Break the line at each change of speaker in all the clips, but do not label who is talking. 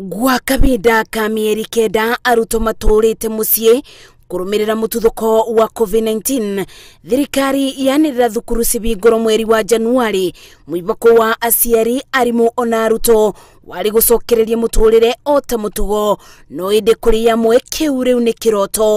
gwa kahinda ka mieri kenda arutwo matũũrĩte mũciĩ kũrũmĩrĩra mũtuthũko wa covid-19 thirikari yanĩrĩra thukuru cihingũrwo mweri wa januari mwĩbako wa aciari arimũ ona arutwo warĩ gũcokereria mũtũũrĩre o ta mũtugo no ĩndĩ kũrĩ amwe kĩu rĩu nĩ kĩroto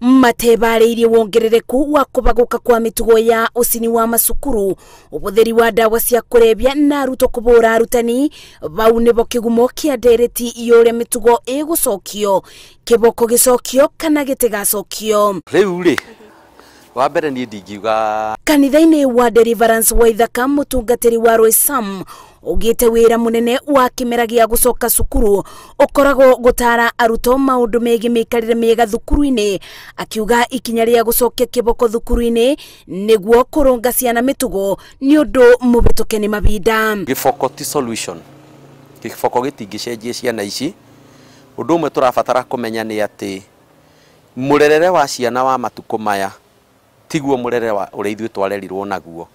matebarĩirie wongerereku wa kubaguka kwa mĩtugo ya ũcini wa macukuru ũbũthĩri wa ndawa cia kurebia na arutwo kũbũra arutani bau nĩbo kĩgumo kĩa ndereti yũrĩa mĩtugo ĩgũcokio kĩboko gĩcokio kana gĩtigacokio
rĩu rĩ wa mbere niĩ ndingiuga
kanitha-inĩ wa Deliverance wa ithaka mũtungatĩri wa Roysam ugĩte wira munene wa kĩmera gĩa gũcoka cukuru ũkoragwo gutara arutwo maũndũ megi mĩikarĩre mega thukuru-inĩ akiuga ikinya rĩa gũcokia kiboko thukuru-inĩ niguo kurunga ciana mitugo ni undu mũhĩtũke ni mahinda
gĩboko ti solution gĩboko gĩtingĩcenjie ciana ici undu umwe tũrabatara kumenya ni ati murerere wa ciana wa matukũ maya tiguo murere wa uri ithuĩ twarerirwo naguo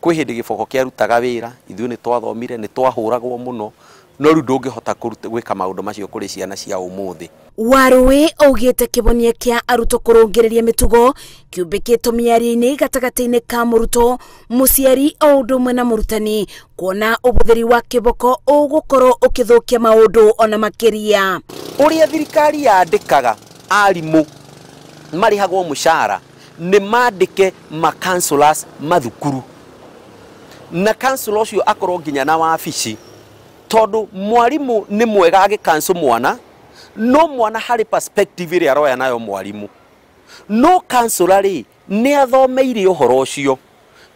hindi hĩndĩ gĩboko rutaga wira ithuĩ ni twathomire ni twahuragwo muno no ndungihota ndũngĩhota gwika maũndũ macio kuri ciana cia umuthi
warũĩ augĩte kĩhonia kĩa arutwo kũrũngĩrĩria mitugo kĩumbĩkĩtwo mĩario-inĩ gatagatĩ-inĩ ka mũrutwo mũciari o ũndũ ũmwe na mũrutani kuona ũbũthĩri wa kĩboko ũgũkorwo ũkĩthũkia maũndũ ona makĩria ũrĩa thirikari yandĩkaga hagwo marĩhagwo mũcara
nimandike ma councillors mathukuru na councillor ũcio akorwo nginya na wabici tondå mwarimå nä mwega agä kanco mwana no mwana harä perspective ä rä aroya nayo mwarimå no kansåra rä nä athomeire å horo å cio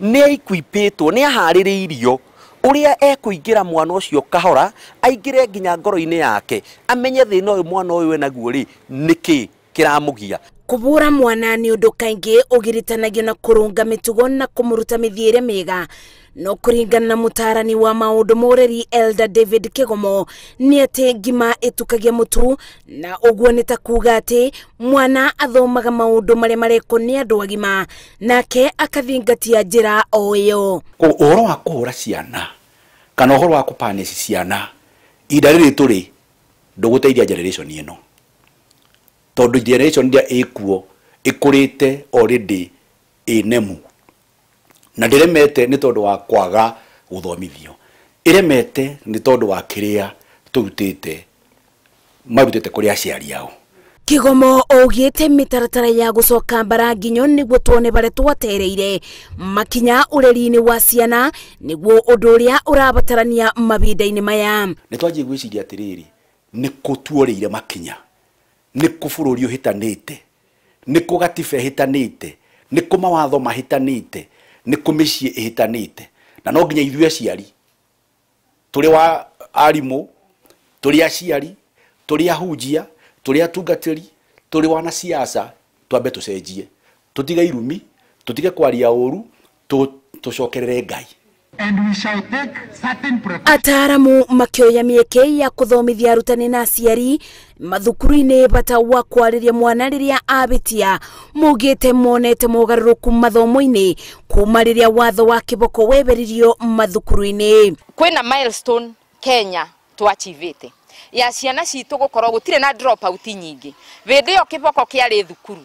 nä aikwipä two nä aharä rä irio å rä a ekå ingä ra mwana å cio kahora aingä re nginya ngoro-inä yake amenye thä na å yå mwana å yå enaguo rä nä kä kä ramå gia
kubura mwana nä å ndå kaingä å giritanagio na kå rå mitugo na kå må ruta mä thiä mega no kuringana na mutarani wa maundu mureri elder david kigomo ni ati ngima itukagia mutu na uguo ni ta kuga ati mwana athomaga maundu maria mareko ni andu agima nake akathingatia njira o iyo
uhoro wa kuhura ciana kana uhoro wa kupanici ciana ihinda riri turi nduguteithia generation ino tondu generation dia ikuo ikurite already inemu na diremete ni tondu wa kwaga uthomithio iremete ni tondu wa kiria turutite mabutete kuri aciari ao
kigomo augite mitaratara ya gucoka mbara nginyo niguo tuone bare twatereire makinya ureri-ini wa ciana niguo undu uria urabatarania mabinda-ini maya ni
twanjie gwiciria atiriri ni kutuoreire makinya nä kå bå rå ri å hä tanä te nä kå gatiba hä tanä te nä kå mawatho mahätanä te nä kå mä ciä ä hä tanä te na no nginya ithue aciari tå rä wa arimå tå rä aciari tå rä ahunjia tå rä atungatä ri tå rä twambe tå cenjie tå tige irumi tå tige kwaria å ru tå cokerere ngai
ataaramu makioya mieke ya kuthomithia arutani na aciari mathukuru-inĩ bata wa kwarĩria mwana rĩrĩa abĩtia mugĩte monete mogarũrũku mathomo ini kuma rĩrĩa watho wa kĩboko weberirio mathukuru ini kwĩna milestone kenya twachivĩte ya ciana citũ gũkorwo gũtirĩ na dropout nyingĩ hĩndĩ ĩyo kĩboko kĩarĩ thukuru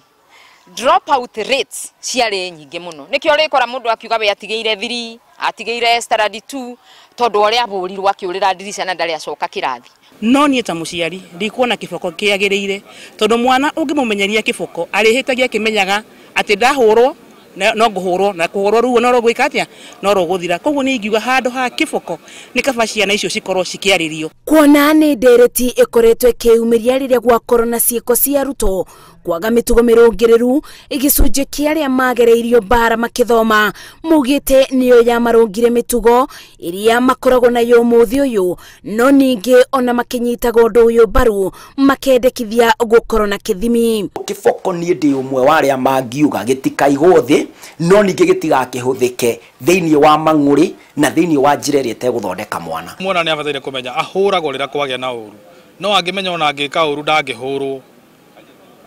out rates ciarĩ nyingĩ mũno nĩkĩo rĩkora mundu akiuga we atigeire 3 atigeire standard 2 tondå arä a akiurira dirisha akä å rä na ndari acoka kä no niä ta må ciari ndikuona kä kiagireire tondu agä rä ire tondå mwana å ngä må menyeria kä boko arä hä tagia akä menyaga atä ndahå rwo no ngå na kå ruo no rå atä no rå koguo nä ingiuga handå ha kä boko nä na icio cikorwo cikä arä rio kuona nä ndereti ä koretwo ä kä umä ria rä rä a na cia ruto kwaga mitugo mirungiriru igicunji kia aria magereirio mbara makithoma mugite niyo yamarungire mitugo iria makoragwo nayo muthi uyu no ningi ona makinyitaga undu uyu mbaru makendekithia gukorwo na kithimi kiboko niä ndä å mwe wa arä a mangiuga gä tikaigwo thä no ningä gä tigakä hå thä ke thä inä wa mang'å rä na thä inä wa njä ä tegå thondeka mwana
mwana nä abataire kå menya ahå ragwo rä rä a kwagä na å ru no angä menya ona angä ka å ru ndangä hå rwo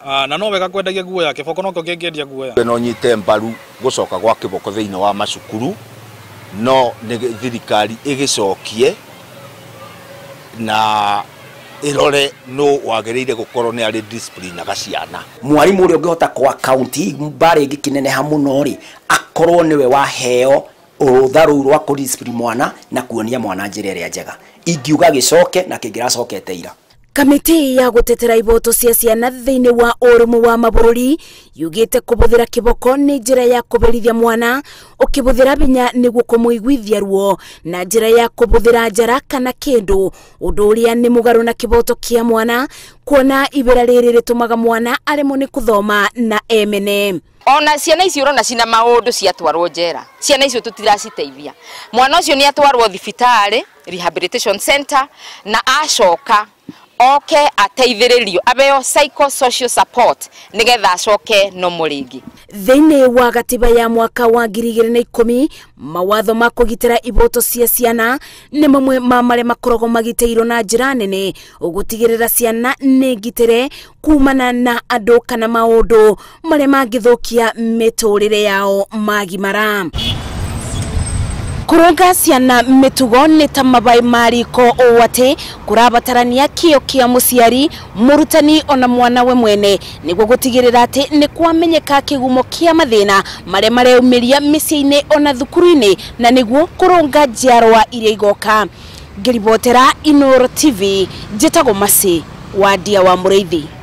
Ah, na no wega kwendagia nguo yake boko no kio ngiendia nguo ya no nyite mbaru gucoka gwa kiboko thini wa macukuru no nä thirikari igicokie na irore no wagĩrĩire gũkorwo nĩ ari discipline gaciana
mwarimũ ũrĩa ũngĩhota kwa kaunti mbarĩ ĩngĩ kĩneneha mũno rĩ akorwo nĩwe waheo rũtha rũu rwa kũ mwana na kuonia mwana njĩra ĩrĩa njega ingiuga gicoke na kĩngĩracokete ira kamiti ya gutetera iboto cia ciana thiini wa urumwe wa mabururi yugite kubuthira kiboko ni njira ya kuberithia mwana ukibuthira binya niguo kumuiguithia ruo na njira ya kubuthira njara kana kindu undu uria ni mugaru na kiboto kia mwana kuona ibira riri ritumaga mwana aremo ni kuthoma na emene ona ciana icio urona cina maundu ciatwarwo njera ciana icio tutiraciteithia mwana ucio ni atwarwo thibitarĩ rehabilitation center na acoka oke ateithĩrĩrio abeo psycho social support nigetha acoke no muringi thĩinĩ wa gatiba ya mwaka wa ngiri na ikũmi mawatho ma kũgitĩra ihoto cia ciana nĩ mamwe ma marĩa makoragwo magitĩirwo na njĩra nene gũtigĩrĩra ciana nĩ ngitĩre kumana na andũ kana maũndũ marĩa mangĩthũkia mĩtũũrĩre yao magimara kuroga ciana mitugo nä ta mabai mariko å atä kå rabatarania kä o kä a må ciari må rutani ona mwanawe mwene nä guo gå tigä rä ra atä nä kwamenyeka kä gumo kä a mathä na marä a mareumä ria mä ciä-inä ona thukuru-inä na nä guo kå ronga njiarwa iria igoka ngä inoro tv njä tagwo macä wa må rä ithi